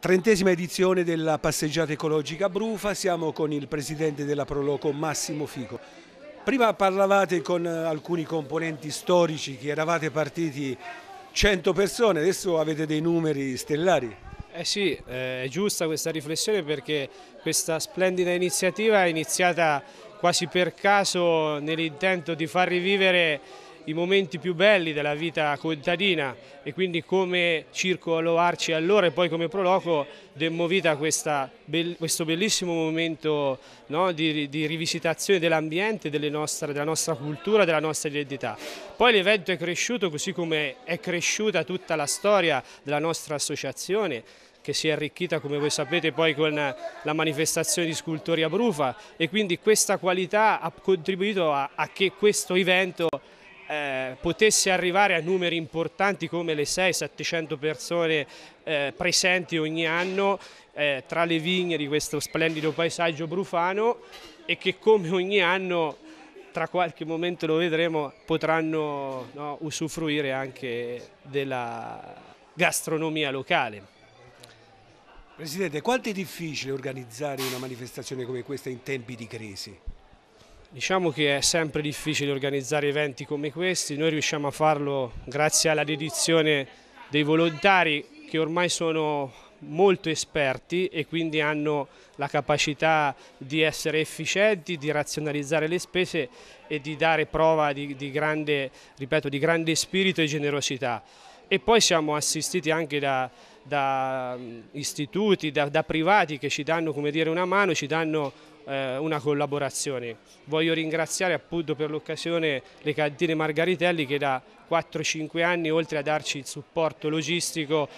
Trentesima edizione della passeggiata ecologica Brufa, siamo con il presidente della Proloco Massimo Fico. Prima parlavate con eh, alcuni componenti storici che eravate partiti 100 persone, adesso avete dei numeri stellari. Eh sì, eh, è giusta questa riflessione perché questa splendida iniziativa è iniziata quasi per caso nell'intento di far rivivere i momenti più belli della vita contadina e quindi come Circolo Arci allora e poi come Proloco demmo vita a questa, questo bellissimo momento no, di, di, rivisitazione dell'ambiente, della nostra cultura, della nostra identità. Poi l'evento è cresciuto così come è cresciuta tutta la storia della nostra associazione che si è arricchita come voi sapete poi con la manifestazione di scultori a Brufa e quindi questa qualità ha contribuito a, a che questo evento eh, potesse arrivare a numeri importanti come le 6-700 persone eh, presenti ogni anno eh, tra le vigne di questo splendido paesaggio brufano e che come ogni anno tra qualche momento lo vedremo potranno no, usufruire anche della gastronomia locale. Presidente, quanto è difficile organizzare una manifestazione come questa in tempi di crisi? Diciamo che è sempre difficile organizzare eventi come questi, noi riusciamo a farlo grazie alla dedizione dei volontari che ormai sono molto esperti e quindi hanno la capacità di essere efficienti, di razionalizzare le spese e di dare prova di, di, grande, ripeto, di grande spirito e generosità e poi siamo assistiti anche da, da mm, istituti, da, da, privati che ci danno dire, una mano, ci danno eh, una collaborazione. Voglio ringraziare appunto per l'occasione le cantine Margaritelli che da 4-5 anni oltre a darci il supporto logistico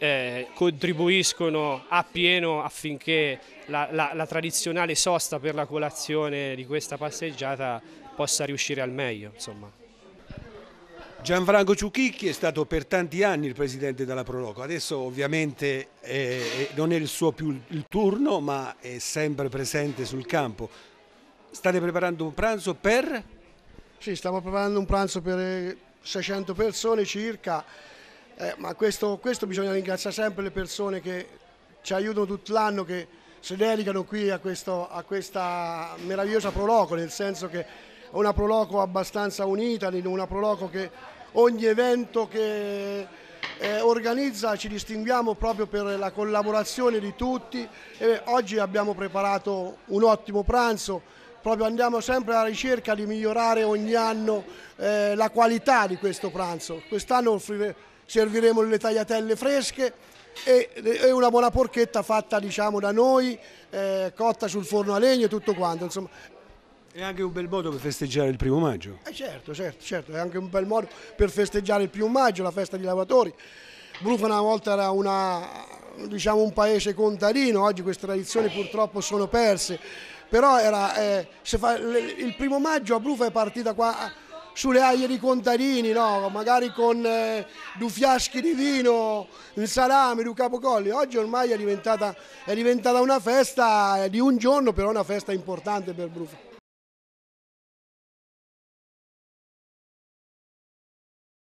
eh, contribuiscono a pieno affinché la, la, la tradizionale sosta per la colazione di questa passeggiata possa riuscire al meglio. Insomma. Gianfranco Ciuchicchi è stato per tanti anni il presidente della Proloco, adesso ovviamente eh, non è il suo più il turno ma è sempre presente sul campo. State preparando un pranzo per? Sì, stiamo preparando un pranzo per 600 eh, persone circa, eh, ma questo, questo bisogna ringraziare sempre le persone che ci aiutano tutto l'anno, che si dedicano qui a, questo, a questa meravigliosa Proloco, nel senso che una Proloco abbastanza unita, una Proloco che ogni evento che eh, organizza ci distinguiamo proprio per la collaborazione di tutti e oggi abbiamo preparato un ottimo pranzo, proprio andiamo sempre alla ricerca di migliorare ogni anno eh, la qualità di questo pranzo. Quest'anno serviremo le tagliatelle fresche e, una buona porchetta fatta diciamo, da noi, eh, cotta sul forno a legno e tutto quanto. Insomma, è anche un bel modo per festeggiare il primo maggio. Eh certo, certo, certo, è anche un bel modo per festeggiare il primo maggio, la festa dei lavatori. Brufa una volta era una, diciamo, un paese contadino, oggi queste tradizioni purtroppo sono perse, però era, eh, fa, il primo maggio a Brufa è partita qua sulle aie di contadini, no? magari con eh, due fiaschi di vino, un salame, due capocolli. Oggi ormai è diventata, è diventata una festa eh, di un giorno, però una festa importante per Brufa.